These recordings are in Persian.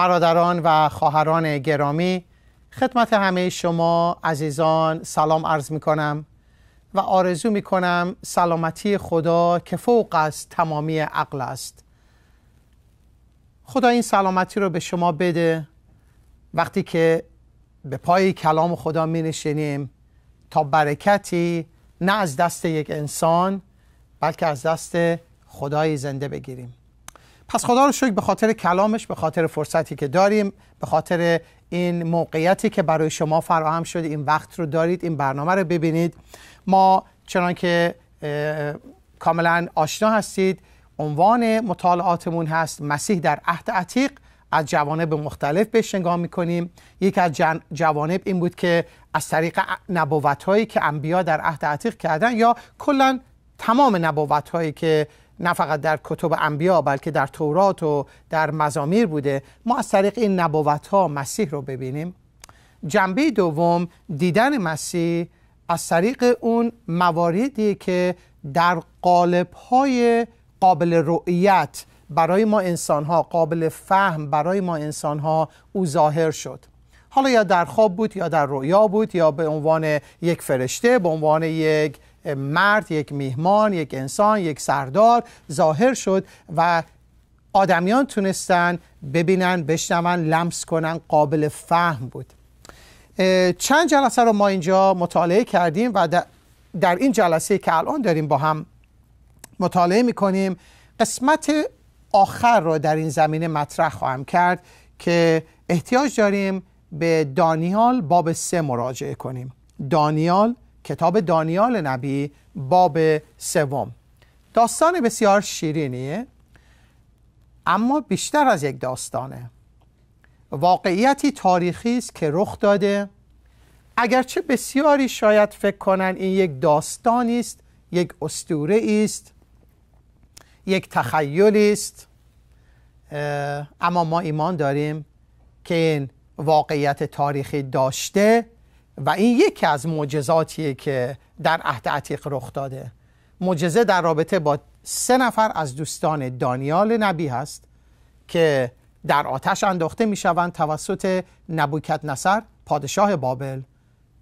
برادران و خواهران گرامی خدمت همه شما عزیزان سلام عرض می کنم و آرزو می کنم سلامتی خدا که فوق از تمامی عقل است خدا این سلامتی رو به شما بده وقتی که به پای کلام خدا می نشینیم تا برکتی نه از دست یک انسان بلکه از دست خدای زنده بگیریم پس خدا رو شکر به خاطر کلامش به خاطر فرصتی که داریم به خاطر این موقعیتی که برای شما فراهم شده این وقت رو دارید این برنامه رو ببینید ما چنان که کاملا آشنا هستید عنوان مطالعاتمون هست مسیح در عهد عتیق از جوانب مختلف بهش نگاه میکنیم یکی از جوانب این بود که از طریق نبوت هایی که انبیا در عهد عتیق کردن یا کلا تمام نبوت هایی که نه فقط در کتب انبیا بلکه در تورات و در مزامیر بوده ما از طریق این نبوت ها مسیح رو ببینیم جنبه دوم دیدن مسیح از طریق اون مواردی که در قالب های قابل رؤیت برای ما انسان ها قابل فهم برای ما انسان ها او ظاهر شد حالا یا در خواب بود یا در رؤیا بود یا به عنوان یک فرشته به عنوان یک مرد یک میهمان یک انسان یک سردار ظاهر شد و آدمیان تونستن ببینن بشنون لمس کنن قابل فهم بود چند جلسه رو ما اینجا مطالعه کردیم و در این جلسه که الان داریم با هم مطالعه میکنیم قسمت آخر رو در این زمینه مطرح خواهم کرد که احتیاج داریم به دانیال باب سه مراجعه کنیم دانیال کتاب دانیال نبی باب سوم داستان بسیار شیرینیه اما بیشتر از یک داستانه واقعیتی تاریخی است که رخ داده اگرچه بسیاری شاید فکر کنن این یک داستان است یک استوره است یک تخیلی است اما ما ایمان داریم که این واقعیت تاریخی داشته و این یکی از معجزاتیه که در عهد عتیق رخ داده معجزه در رابطه با سه نفر از دوستان دانیال نبی هست که در آتش انداخته میشوند توسط نبوکت نصر پادشاه بابل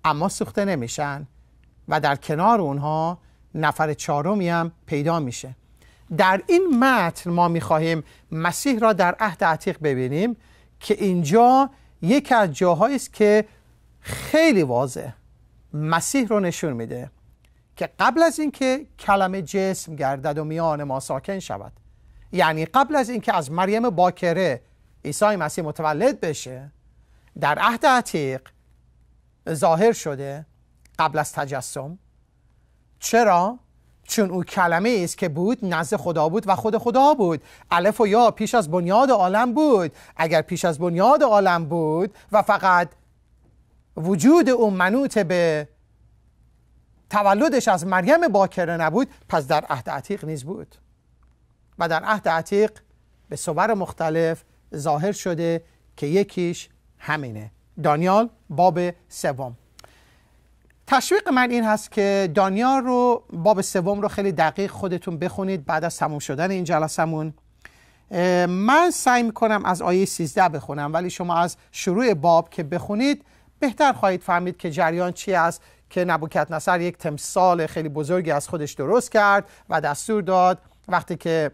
اما سوخته نمیشن و در کنار اونها نفر چهارمی هم پیدا میشه در این متن ما میخواهیم مسیح را در عهد عتیق ببینیم که اینجا یکی از جاهایی است که خیلی واضح مسیح رو نشون میده که قبل از اینکه کلمه جسم گردد و میان ما ساکن شود یعنی قبل از اینکه از مریم باکره عیسی مسیح متولد بشه در عهد عتیق ظاهر شده قبل از تجسم چرا چون او کلمه ای است که بود نزد خدا بود و خود خدا بود الف و یا پیش از بنیاد عالم بود اگر پیش از بنیاد عالم بود و فقط وجود او منوط به تولدش از مریم باکره نبود پس در عهد عتیق نیز بود و در عهد عتیق به صور مختلف ظاهر شده که یکیش همینه دانیال باب سوم تشویق من این هست که دانیال رو باب سوم رو خیلی دقیق خودتون بخونید بعد از تموم شدن این جلسمون من سعی میکنم از آیه 13 بخونم ولی شما از شروع باب که بخونید بهتر خواهید فهمید که جریان چی است که نبوکت نصر یک تمثال خیلی بزرگی از خودش درست کرد و دستور داد وقتی که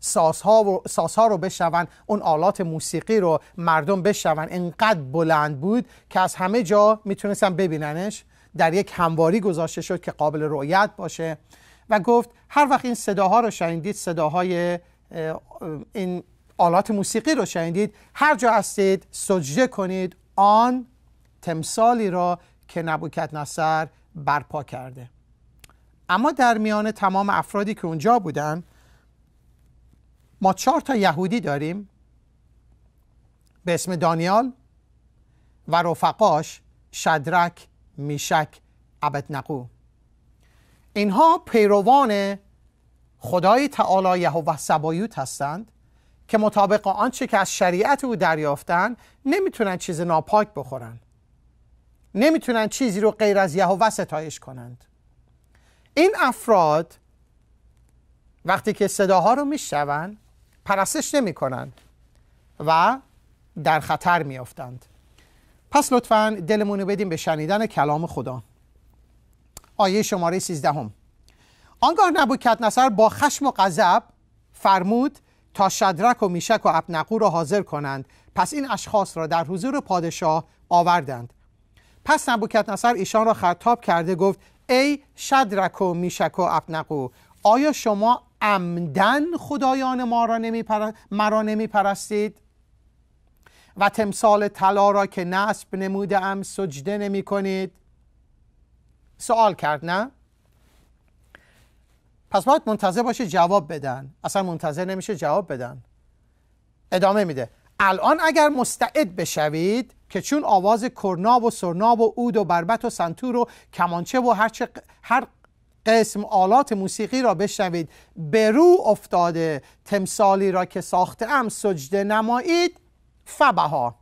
سازها, و رو بشون، اون آلات موسیقی رو مردم بشون، انقدر بلند بود که از همه جا میتونستن ببیننش در یک همواری گذاشته شد که قابل رؤیت باشه و گفت هر وقت این صداها رو شنیدید صداهای این آلات موسیقی رو شنیدید هر جا هستید سجده کنید آن تمثالی را که نبوکت نصر برپا کرده اما در میان تمام افرادی که اونجا بودن ما چهار تا یهودی داریم به اسم دانیال و رفقاش شدرک میشک نقو اینها پیروان خدای تعالی یهوه سبایوت هستند که مطابق آنچه که از شریعت او دریافتند نمیتونن چیز ناپاک بخورن نمیتونن چیزی رو غیر از یهوه ستایش کنند این افراد وقتی که صداها رو میشنون پرستش نمی کنند و در خطر میافتند پس لطفا دلمونو رو بدیم به شنیدن کلام خدا آیه شماره 13 هم. آنگاه نبوکت نصر با خشم و غضب فرمود تا شدرک و میشک و ابنقو را حاضر کنند پس این اشخاص را در حضور پادشاه آوردند پس نبوکت نصر ایشان را خطاب کرده گفت ای شدرک و میشک و ابنقو آیا شما عمدن خدایان ما را نمی مرا نمی پرستید و تمثال طلا را که نسب نموده ام سجده نمی کنید سوال کرد نه پس باید منتظر باشه جواب بدن اصلا منتظر نمیشه جواب بدن ادامه میده الان اگر مستعد بشوید که چون آواز کرناب و سرناب و اود و بربت و سنتور و کمانچه و هر, چه هر قسم آلات موسیقی را بشنوید به رو افتاده تمثالی را که ساخته ام سجده نمایید فبها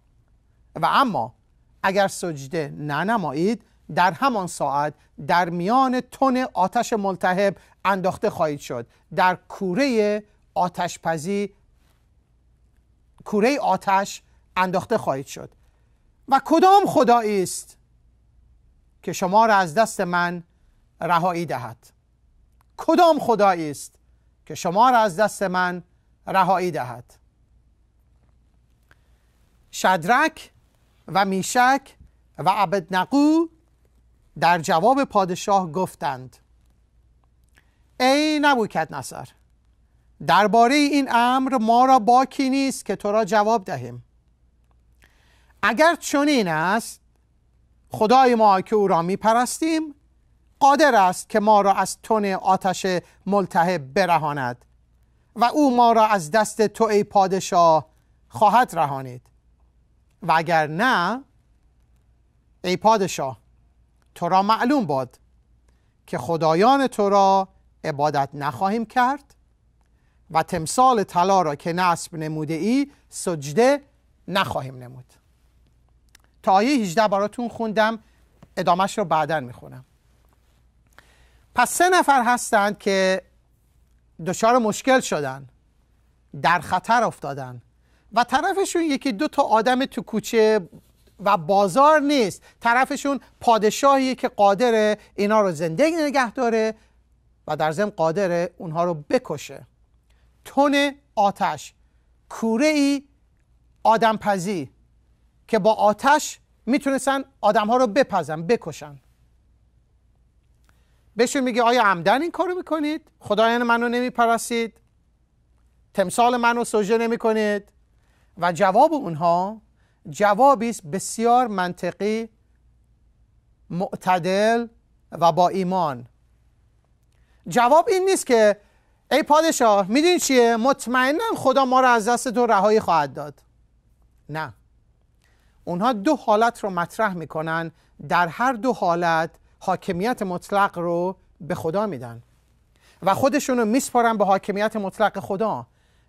و اما اگر سجده ننمایید در همان ساعت در میان تن آتش ملتهب انداخته خواهید شد در کوره آتشپزی، کوره آتش انداخته خواهید شد و کدام خدایی است که شما را از دست من رهایی دهد کدام خدایی است که شما را از دست من رهایی دهد شدرک و میشک و ابدنقو در جواب پادشاه گفتند ای نبوکت نصر درباره این امر ما را باکی نیست که تو را جواب دهیم اگر چنین است خدای ما که او را میپرستیم قادر است که ما را از تن آتش ملتهب برهاند و او ما را از دست تو ای پادشاه خواهد رهانید و اگر نه ای پادشاه تو را معلوم باد که خدایان تو را عبادت نخواهیم کرد و تمثال طلا را که نصب نموده ای سجده نخواهیم نمود تا آیه 18 براتون خوندم ادامهش رو بعدا میخونم پس سه نفر هستند که دچار مشکل شدن در خطر افتادن و طرفشون یکی دو تا آدم تو کوچه و بازار نیست طرفشون پادشاهیه که قادر اینا رو زندگی نگه داره و در ضمن قادر اونها رو بکشه تون آتش کوره ای آدم که با آتش میتونستن ها رو بپزن بکشن بهشون میگه آیا عمدن این کارو میکنید خدایان منو نمیپرستید تمثال منو سوژه نمیکنید و جواب اونها جوابی است بسیار منطقی معتدل و با ایمان جواب این نیست که ای پادشاه میدونی چیه مطمئنا خدا ما رو از دست تو رهایی خواهد داد نه اونها دو حالت رو مطرح میکنن در هر دو حالت حاکمیت مطلق رو به خدا میدن و خودشون رو میسپارن به حاکمیت مطلق خدا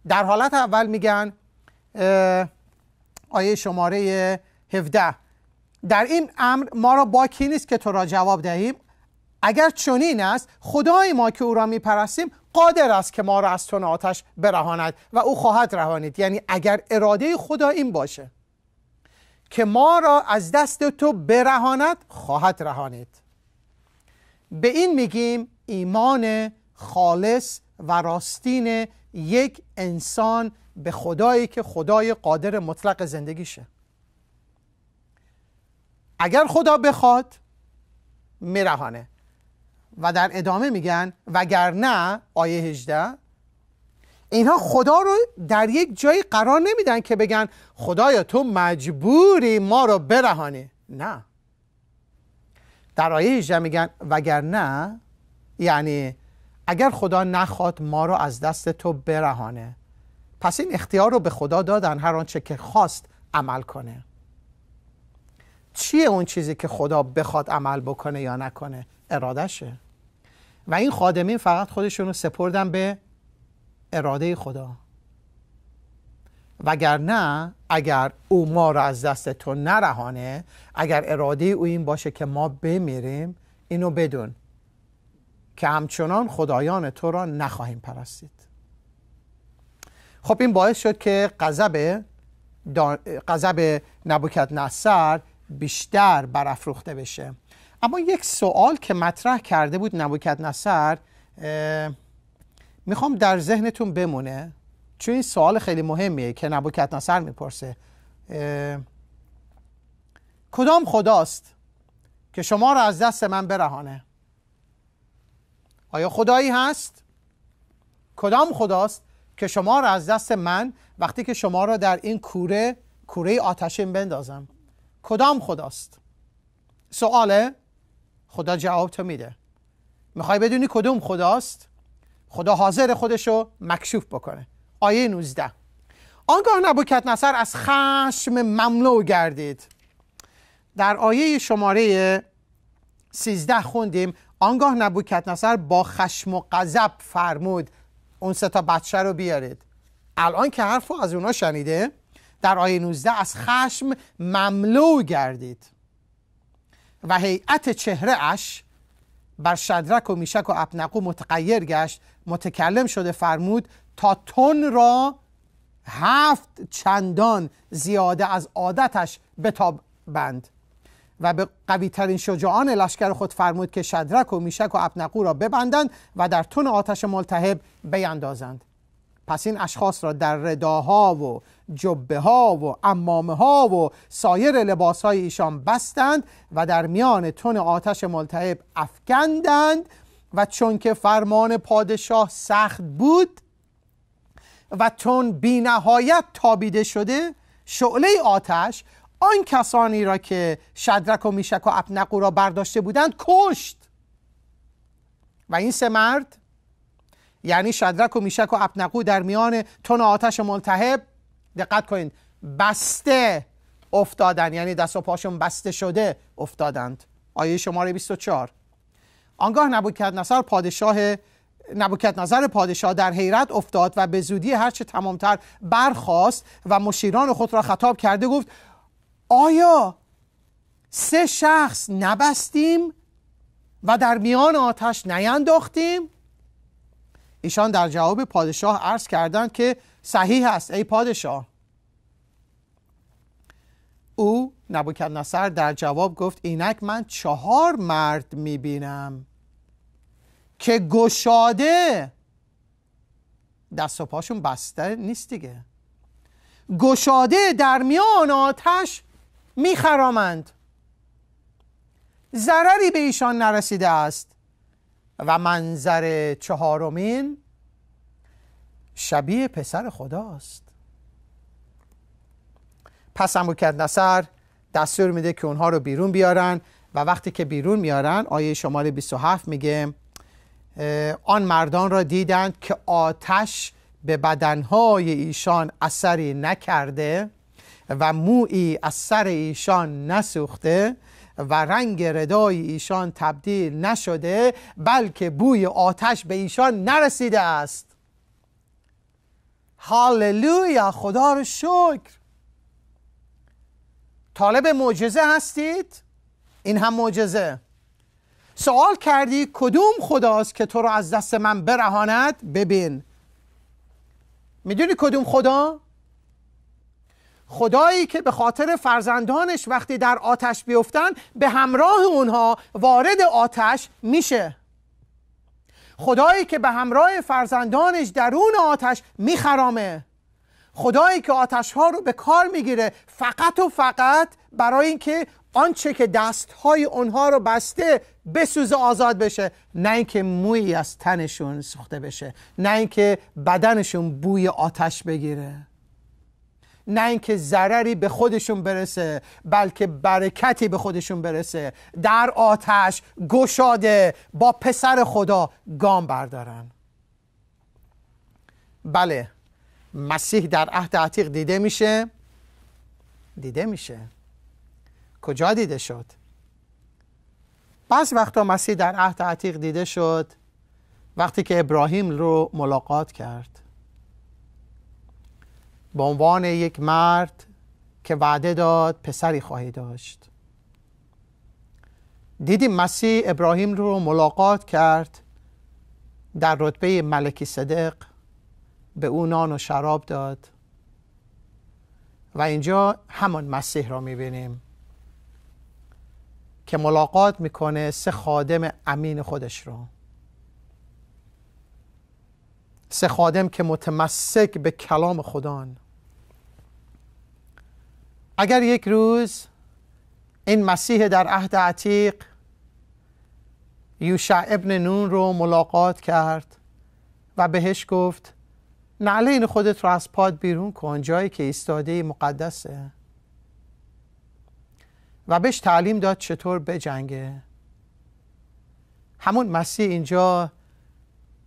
در حالت اول میگن آیه شماره 17 در این امر ما را باکی نیست که تو را جواب دهیم اگر چنین است خدای ما که او را میپرستیم قادر است که ما را از تون آتش برهاند و او خواهد رهانید یعنی اگر اراده خدا این باشه که ما را از دست تو برهاند خواهد رهانید به این میگیم ایمان خالص و راستین یک انسان به خدایی که خدای قادر مطلق زندگیشه اگر خدا بخواد میرهانه و در ادامه میگن وگرنه آیه 18 اینها خدا رو در یک جایی قرار نمیدن که بگن خدایا تو مجبوری ما رو برهانی نه در آیه 18 میگن وگرنه یعنی اگر خدا نخواد ما رو از دست تو برهانه پس این اختیار رو به خدا دادن هر آنچه که خواست عمل کنه چیه اون چیزی که خدا بخواد عمل بکنه یا نکنه ارادشه و این خادمین فقط خودشون رو سپردن به اراده خدا وگرنه اگر او ما را از دست تو نرهانه اگر اراده او این باشه که ما بمیریم اینو بدون که همچنان خدایان تو را نخواهیم پرستید خب این باعث شد که قذب قذب نبوکت نصر بیشتر برافروخته بشه اما یک سوال که مطرح کرده بود نبوکت نصر میخوام در ذهنتون بمونه چون این سوال خیلی مهمیه که نبوکت نصر میپرسه کدام خداست که شما را از دست من برهانه آیا خدایی هست؟ کدام خداست که شما را از دست من وقتی که شما را در این کوره کوره آتشین بندازم کدام خداست؟ سواله خدا جواب تو میده میخوای بدونی کدوم خداست؟ خدا حاضر خودش رو مکشوف بکنه آیه 19 آنگاه نبوکت نصر از خشم مملو گردید در آیه شماره 13 خوندیم آنگاه نبوکت نصر با خشم و غضب فرمود اون سه تا بچه رو بیارید الان که حرف از اونا شنیده در آیه 19 از خشم مملو گردید و هیئت چهره اش بر شدرک و میشک و ابنقو متقیر گشت متکلم شده فرمود تا تن را هفت چندان زیاده از عادتش بتاب بند و به قوی ترین شجاعان لشکر خود فرمود که شدرک و میشک و ابنقو را ببندند و در تن آتش ملتهب بیندازند پس این اشخاص را در رداها و جبه ها و امامه ها و سایر لباس های ایشان بستند و در میان تن آتش ملتهب افکندند و چون که فرمان پادشاه سخت بود و تون بی نهایت تابیده شده شعله آتش آن کسانی را که شدرک و میشک و اپنقو را برداشته بودند کشت و این سه مرد یعنی شدرک و میشک و ابنقو در میان تون آتش ملتهب دقت کنید بسته افتادن یعنی دست و پاشون بسته شده افتادند آیه شماره 24 آنگاه نبوکت پادشاه نبوکت نظر پادشاه در حیرت افتاد و به زودی هرچه تمامتر برخاست و مشیران خود را خطاب کرده گفت آیا سه شخص نبستیم و در میان آتش نینداختیم ایشان در جواب پادشاه عرض کردند که صحیح است ای پادشاه او نصر در جواب گفت اینک من چهار مرد میبینم که گشاده دست و پاشون بسته نیست دیگه گشاده در میان آتش میخرامند ضرری به ایشان نرسیده است و منظر چهارمین شبیه پسر خداست پس امو نصر دستور میده که اونها رو بیرون بیارن و وقتی که بیرون میارن آیه شماره 27 میگه آن مردان را دیدند که آتش به بدنهای ایشان اثری نکرده و موی از سر ایشان نسوخته و رنگ ردای ایشان تبدیل نشده بلکه بوی آتش به ایشان نرسیده است هاللویا خدا رو شکر طالب معجزه هستید این هم معجزه سوال کردی کدوم خداست که تو رو از دست من برهاند ببین میدونی کدوم خدا خدایی که به خاطر فرزندانش وقتی در آتش بیفتن به همراه اونها وارد آتش میشه خدایی که به همراه فرزندانش درون آتش میخرامه خدایی که آتش ها رو به کار میگیره فقط و فقط برای اینکه آنچه که دست های اونها رو بسته بسوزه آزاد بشه نه اینکه مویی از تنشون سوخته بشه نه اینکه بدنشون بوی آتش بگیره نه اینکه ضرری به خودشون برسه بلکه برکتی به خودشون برسه در آتش گشاده با پسر خدا گام بردارن بله مسیح در عهد عتیق دیده میشه دیده میشه کجا دیده شد بعض وقتا مسیح در عهد عتیق دیده شد وقتی که ابراهیم رو ملاقات کرد به عنوان یک مرد که وعده داد پسری خواهی داشت دیدیم مسیح ابراهیم رو ملاقات کرد در رتبه ملکی صدق به او نان و شراب داد و اینجا همان مسیح را میبینیم که ملاقات میکنه سه خادم امین خودش رو سه خادم که متمسک به کلام خدان اگر یک روز این مسیح در عهد عتیق یوشع ابن نون رو ملاقات کرد و بهش گفت نعلین خودت رو از پاد بیرون کن جایی که ایستاده مقدسه و بهش تعلیم داد چطور بجنگه همون مسیح اینجا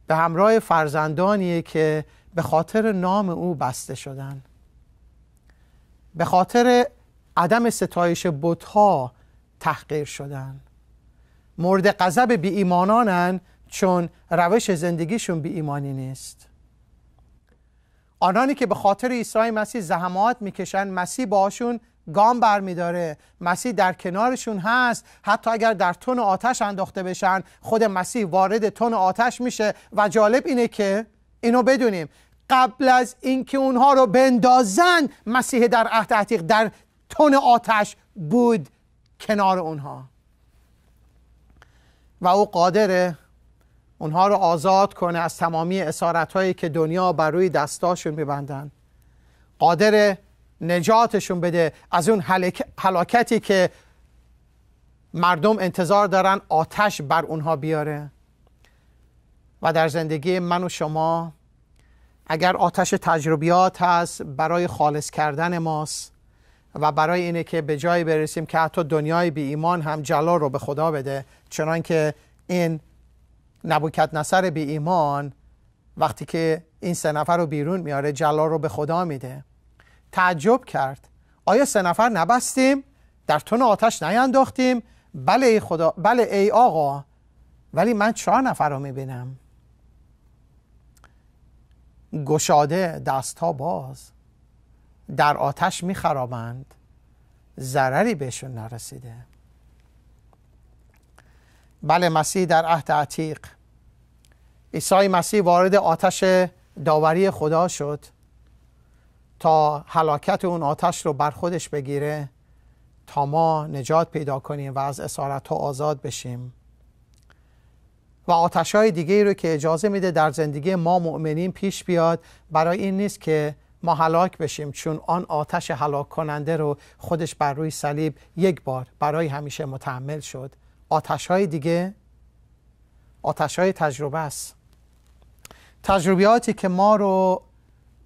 به همراه فرزندانیه که به خاطر نام او بسته شدن به خاطر عدم ستایش بتها تحقیر شدن مورد قذب بی ایمانانن چون روش زندگیشون بی ایمانی نیست آنانی که به خاطر عیسی مسیح زحمات میکشن مسیح باشون گام برمیداره مسیح در کنارشون هست حتی اگر در تون آتش انداخته بشن خود مسیح وارد تون آتش میشه و جالب اینه که اینو بدونیم قبل از اینکه اونها رو بندازن مسیح در عهد عتیق در تن آتش بود کنار اونها و او قادره اونها رو آزاد کنه از تمامی اسارت هایی که دنیا بر روی دستاشون میبندن قادر نجاتشون بده از اون حلاکتی که مردم انتظار دارن آتش بر اونها بیاره و در زندگی من و شما اگر آتش تجربیات هست برای خالص کردن ماست و برای اینه که به جایی برسیم که حتی دنیای بی ایمان هم جلال رو به خدا بده چنان که این نبوکت نصر بی ایمان وقتی که این سه نفر رو بیرون میاره جلال رو به خدا میده تعجب کرد آیا سه نفر نبستیم در تون آتش نینداختیم بله ای خدا بله ای آقا ولی من چهار نفر رو میبینم گشاده ها باز در آتش می خرابند ضرری بهشون نرسیده بله مسیح در عهد عتیق عیسی مسیح وارد آتش داوری خدا شد تا حلاکت اون آتش رو بر خودش بگیره تا ما نجات پیدا کنیم و از اسارت ها آزاد بشیم و آتش های دیگه رو که اجازه میده در زندگی ما مؤمنین پیش بیاد برای این نیست که ما هلاک بشیم چون آن آتش هلاک کننده رو خودش بر روی صلیب یک بار برای همیشه متحمل شد آتش های دیگه آتش های تجربه است تجربیاتی که ما رو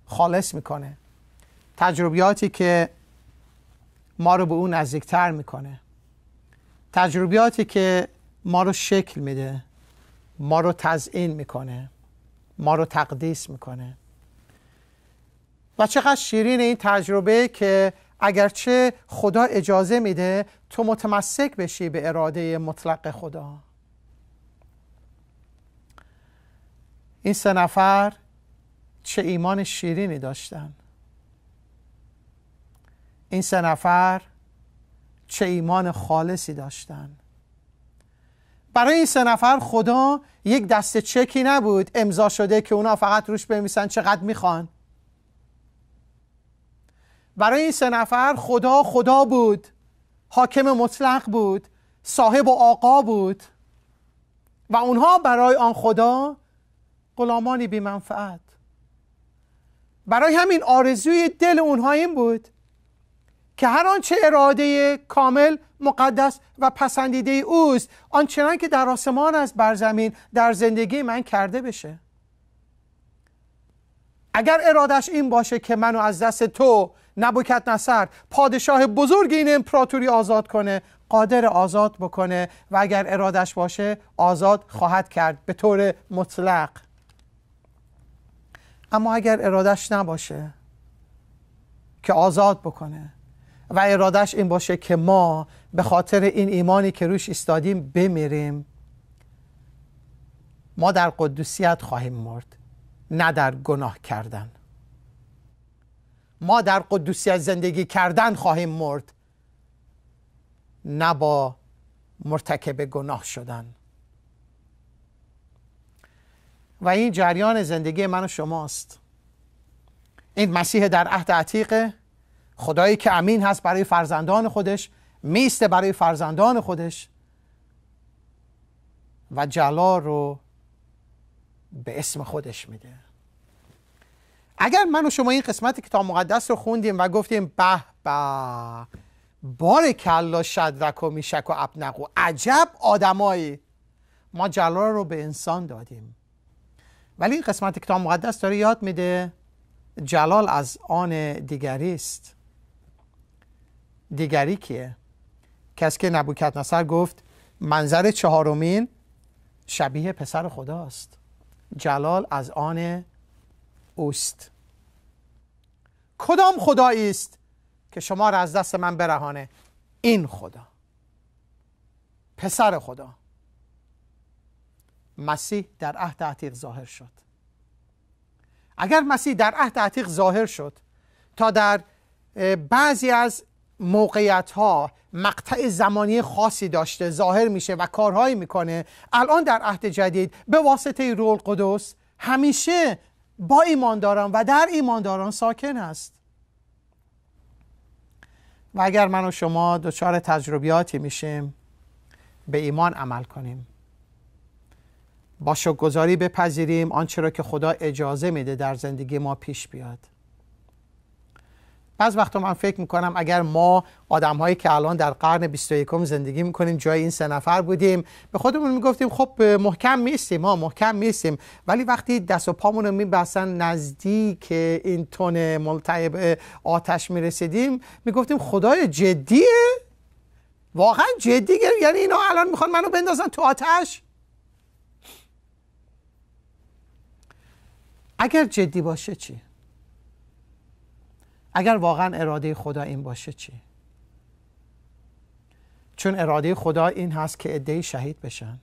خالص میکنه تجربیاتی که ما رو به اون نزدیکتر میکنه تجربیاتی که ما رو شکل میده ما رو تزئین میکنه ما رو تقدیس میکنه و چقدر شیرین این تجربه که اگرچه خدا اجازه میده تو متمسک بشی به اراده مطلق خدا این سه نفر چه ایمان شیرینی داشتن این سه نفر چه ایمان خالصی داشتن برای این سه نفر خدا یک دسته چکی نبود امضا شده که اونا فقط روش بنویسن چقدر میخوان برای این سه نفر خدا خدا بود حاکم مطلق بود صاحب و آقا بود و اونها برای آن خدا غلامانی بی برای همین آرزوی دل اونها این بود که هر آنچه اراده کامل مقدس و پسندیده اوست آنچنان که در آسمان است بر زمین در زندگی من کرده بشه اگر ارادش این باشه که منو از دست تو نبوکت نصر پادشاه بزرگ این امپراتوری آزاد کنه قادر آزاد بکنه و اگر ارادش باشه آزاد خواهد کرد به طور مطلق اما اگر ارادش نباشه که آزاد بکنه و ارادش این باشه که ما به خاطر این ایمانی که روش استادیم بمیریم ما در قدوسیت خواهیم مرد نه در گناه کردن ما در قدوسیت زندگی کردن خواهیم مرد نه با مرتکب گناه شدن و این جریان زندگی من و شماست این مسیح در عهد عتیقه خدایی که امین هست برای فرزندان خودش میسته برای فرزندان خودش و جلال رو به اسم خودش میده اگر من و شما این قسمت کتاب مقدس رو خوندیم و گفتیم به به بار کلا شدرک و میشک و و عجب آدمایی ما جلال رو به انسان دادیم ولی این قسمت کتاب مقدس داره یاد میده جلال از آن دیگری است دیگری کیه کسی که نبوکت نصر گفت منظر چهارمین شبیه پسر خداست جلال از آن اوست کدام خدایی است که شما را از دست من برهانه این خدا پسر خدا مسیح در عهد عتیق ظاهر شد اگر مسیح در عهد عتیق ظاهر شد تا در بعضی از موقعیت ها مقطع زمانی خاصی داشته ظاهر میشه و کارهایی میکنه الان در عهد جدید به واسطه رول قدوس همیشه با ایمانداران و در ایمانداران ساکن است و اگر من و شما دچار تجربیاتی میشیم به ایمان عمل کنیم با شکرگزاری بپذیریم آنچه را که خدا اجازه میده در زندگی ما پیش بیاد بعض وقتا من فکر میکنم اگر ما آدم هایی که الان در قرن 21 زندگی میکنیم جای این سه نفر بودیم به خودمون میگفتیم خب محکم میستیم ما محکم میستیم ولی وقتی دست و پامون رو میبستن نزدیک این تون ملتعب آتش میرسیدیم میگفتیم خدای جدیه واقعا جدی یعنی اینا الان میخوان منو بندازن تو آتش اگر جدی باشه چی اگر واقعا اراده خدا این باشه چی چون اراده خدا این هست که عدهای شهید بشن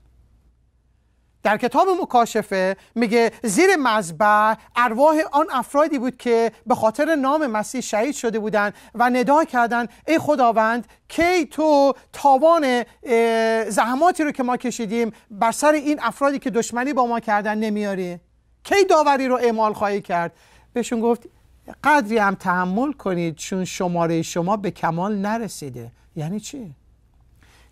در کتاب مکاشفه میگه زیر مذبح ارواح آن افرادی بود که به خاطر نام مسیح شهید شده بودن و ندا کردن ای خداوند کی تو تاوان زحماتی رو که ما کشیدیم بر سر این افرادی که دشمنی با ما کردن نمیاری کی داوری رو اعمال خواهی کرد بهشون گفت قدری هم تحمل کنید چون شماره شما به کمال نرسیده یعنی چی؟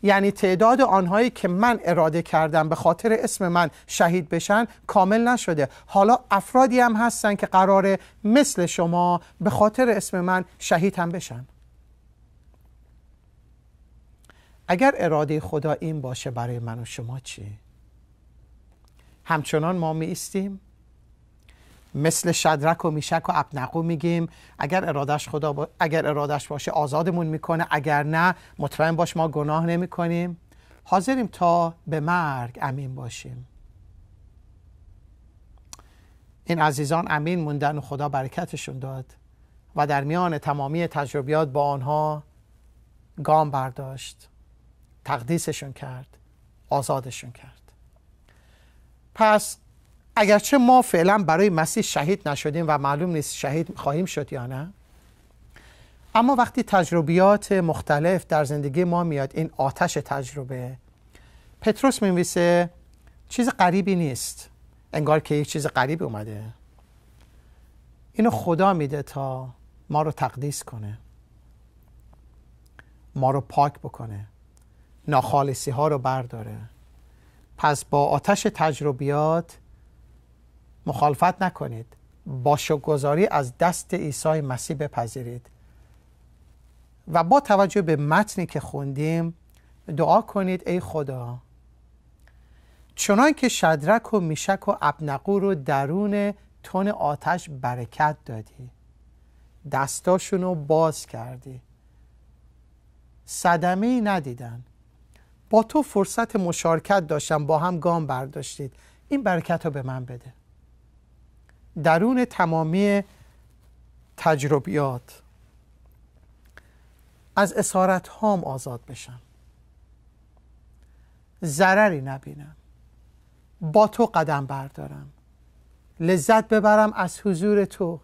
یعنی تعداد آنهایی که من اراده کردم به خاطر اسم من شهید بشن کامل نشده حالا افرادی هم هستن که قراره مثل شما به خاطر اسم من شهید هم بشن اگر اراده خدا این باشه برای من و شما چی؟ همچنان ما می مثل شدرک و میشک و ابنقو میگیم اگر ارادش خدا اگر ارادش باشه آزادمون میکنه اگر نه مطمئن باش ما گناه نمیکنیم حاضریم تا به مرگ امین باشیم این عزیزان امین موندن و خدا برکتشون داد و در میان تمامی تجربیات با آنها گام برداشت تقدیسشون کرد آزادشون کرد پس اگرچه ما فعلا برای مسیح شهید نشدیم و معلوم نیست شهید خواهیم شد یا نه اما وقتی تجربیات مختلف در زندگی ما میاد این آتش تجربه پتروس میمیسه چیز غریبی نیست انگار که یک چیز غریبی اومده اینو خدا میده تا ما رو تقدیس کنه ما رو پاک بکنه ناخالصی ها رو برداره پس با آتش تجربیات مخالفت نکنید با شکرگزاری از دست عیسی مسیح بپذیرید و با توجه به متنی که خوندیم دعا کنید ای خدا چنان که شدرک و میشک و ابنقو رو درون تن آتش برکت دادی دستاشون رو باز کردی صدمه ای ندیدن با تو فرصت مشارکت داشتم با هم گام برداشتید این برکت رو به من بده درون تمامی تجربیات از اسارت هام آزاد بشم ضرری نبینم با تو قدم بردارم لذت ببرم از حضور تو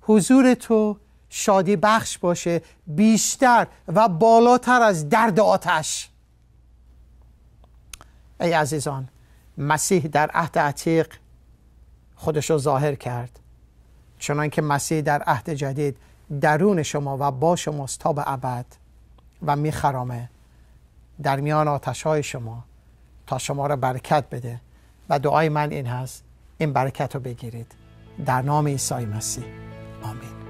حضور تو شادی بخش باشه بیشتر و بالاتر از درد آتش ای عزیزان مسیح در عهد عتیق خودش رو ظاهر کرد چنان که مسیح در عهد جدید درون شما و با شما تا به ابد و میخرامه در میان آتش های شما تا شما را برکت بده و دعای من این هست این برکت رو بگیرید در نام عیسی مسیح آمین